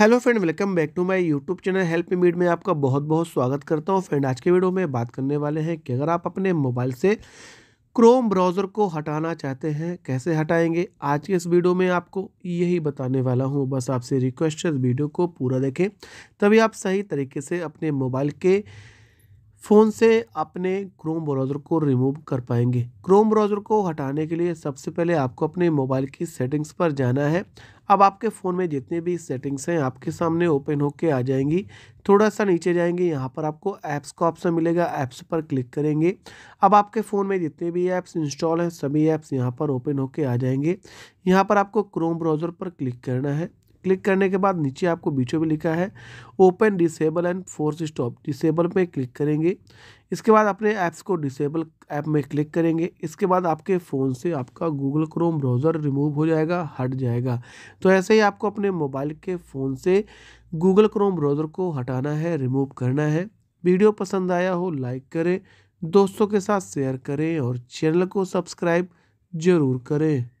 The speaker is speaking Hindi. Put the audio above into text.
hello friend welcome back to my YouTube channel help मीड में आपका बहुत बहुत स्वागत करता हूं फ्रेंड आज के वीडियो में बात करने वाले हैं कि अगर आप अपने मोबाइल से क्रोम ब्राउज़र को हटाना चाहते हैं कैसे हटाएंगे आज के इस वीडियो में आपको यही बताने वाला हूं बस आपसे रिक्वेस्ट है वीडियो को पूरा देखें तभी आप सही तरीके से अपने मोबाइल के फ़ोन से अपने क्रोम ब्राउज़र को रिमूव कर पाएंगे क्रोम ब्राउज़र को हटाने के लिए सबसे पहले आपको अपने मोबाइल की सेटिंग्स पर जाना है अब आपके फ़ोन में जितने भी सेटिंग्स हैं आपके सामने ओपन होके आ जाएंगी थोड़ा सा नीचे जाएंगे यहाँ पर आपको ऐप्स का ऑप्शन मिलेगा ऐप्स पर क्लिक करेंगे अब आपके फ़ोन में जितने भी ऐप्स इंस्टॉल हैं सभी ऐप्स यहाँ पर ओपन होकर आ जाएंगे यहाँ पर आपको क्रोम ब्राउज़र पर क्लिक करना है क्लिक करने के बाद नीचे आपको बीचों में लिखा है open disable and force stop disable पे क्लिक करेंगे इसके बाद अपने ऐप्स को डिसेबल ऐप में क्लिक करेंगे इसके बाद आपके फ़ोन से आपका गूगल क्रोम ब्राउज़र रिमूव हो जाएगा हट जाएगा तो ऐसे ही आपको अपने मोबाइल के फ़ोन से गूगल क्रोम ब्राउज़र को हटाना है रिमूव करना है वीडियो पसंद आया हो लाइक करें दोस्तों के साथ शेयर करें और चैनल को सब्सक्राइब ज़रूर करें